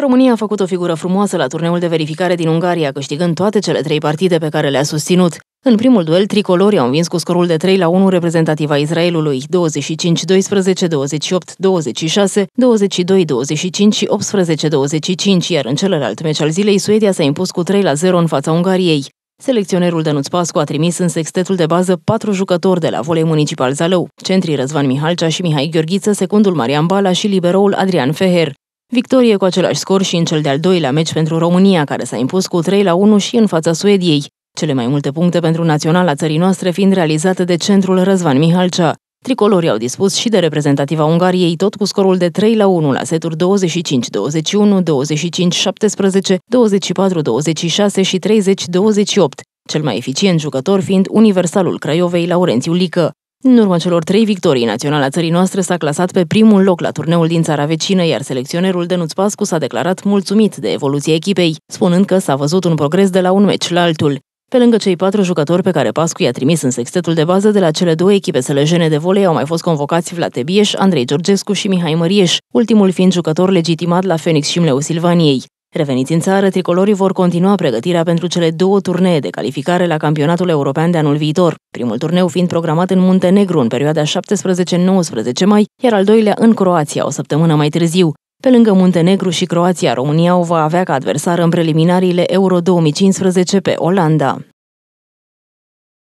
România a făcut o figură frumoasă la turneul de verificare din Ungaria, câștigând toate cele trei partide pe care le-a susținut. În primul duel, tricolorii au învins cu scorul de 3 la 1 reprezentativa Israelului, 25-12, 28-26, 22-25 și 18-25, iar în celălalt meci al zilei, Suedia s-a impus cu 3 la 0 în fața Ungariei. Selecționerul Dănuț Pascu a trimis în sextetul de bază patru jucători de la volei municipal Zalău, centrii Răzvan Mihalcea și Mihai Gheorghiță, secundul Marian Bala și liberoul Adrian Feher. Victorie cu același scor și în cel de-al doilea meci pentru România, care s-a impus cu 3 la 1 și în fața Suediei. Cele mai multe puncte pentru naționala țării noastre fiind realizate de centrul Răzvan Mihalcea. Tricolorii au dispus și de reprezentativa Ungariei, tot cu scorul de 3 la 1 la seturi 25-21, 25-17, 24-26 și 30-28, cel mai eficient jucător fiind universalul Craiovei Laurențiu Lică. În urma celor trei victorii, naționala țării noastre s-a clasat pe primul loc la turneul din țara vecină, iar selecționerul Denuț Pascu s-a declarat mulțumit de evoluția echipei, spunând că s-a văzut un progres de la un meci la altul. Pe lângă cei patru jucători pe care Pascu i-a trimis în sextetul de bază de la cele două echipe selejene de volei au mai fost convocați Vlad Tebieș, Andrei Georgescu și Mihai Mărieș, ultimul fiind jucător legitimat la Phoenix și Mleu Silvaniei. Reveniți în țară, tricolorii vor continua pregătirea pentru cele două turnee de calificare la campionatul european de anul viitor, primul turneu fiind programat în Muntenegru în perioada 17-19 mai, iar al doilea în Croația o săptămână mai târziu. Pe lângă Muntenegru și Croația, România o va avea ca adversară în preliminariile Euro 2015 pe Olanda.